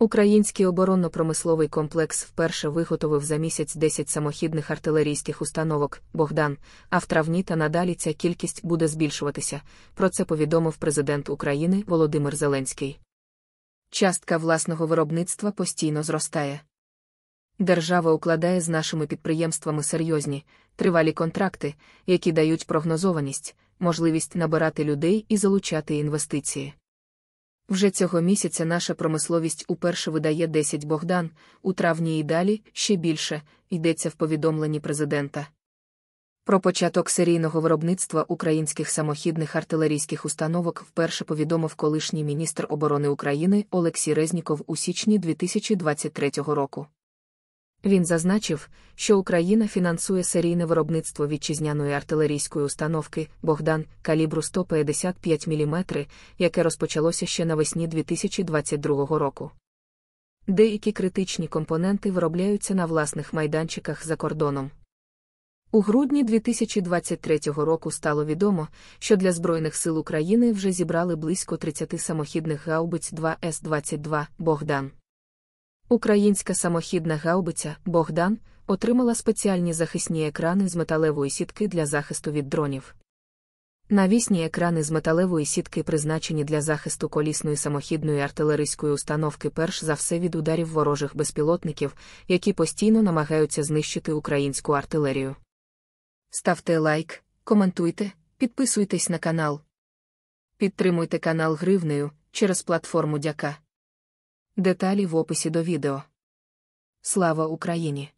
Український оборонно-промисловий комплекс вперше виготовив за місяць 10 самохідних артилерійських установок Богдан, а в травні та надалі ця кількість буде збільшуватися. Про це повідомив президент України Володимир Зеленський. Частка власного виробництва постійно зростає. Держава укладає з нашими підприємствами серйозні, тривалі контракти, які дають прогнозованість, можливість набирати людей і залучати інвестиції. Вже цього місяця наша промисловість уперше видає 10 Богдан, у травні і далі ще більше, йдеться в повідомленні президента. Про початок серійного виробництва українських самохідних артилерійських установок вперше повідомив колишній міністр оборони України Олексій Резніков у січні 2023 року. Він зазначив, що Україна фінансує серійне виробництво вітчизняної артилерійської установки Богдан калібру 155 мм, яке розпочалося ще навесні 2022 року. Деякі критичні компоненти виробляються на власних майданчиках за кордоном. У грудні 2023 року стало відомо, що для Збройних сил України вже зібрали близько 30 самохідних гаубиць 2С-22 Богдан. Українська самохідна гаубиця Богдан отримала спеціальні захисні екрани з металевої сітки для захисту від дронів. Навісні екрани з металевої сітки призначені для захисту колісної самохідної артилерійської установки, перш за все від ударів ворожих безпілотників, які постійно намагаються знищити українську артилерію. Ставте лайк, коментуйте, підписуйтесь на канал. Підтримуйте канал гривнею через платформу Дяка. Деталі в описі до відео. Слава Україні!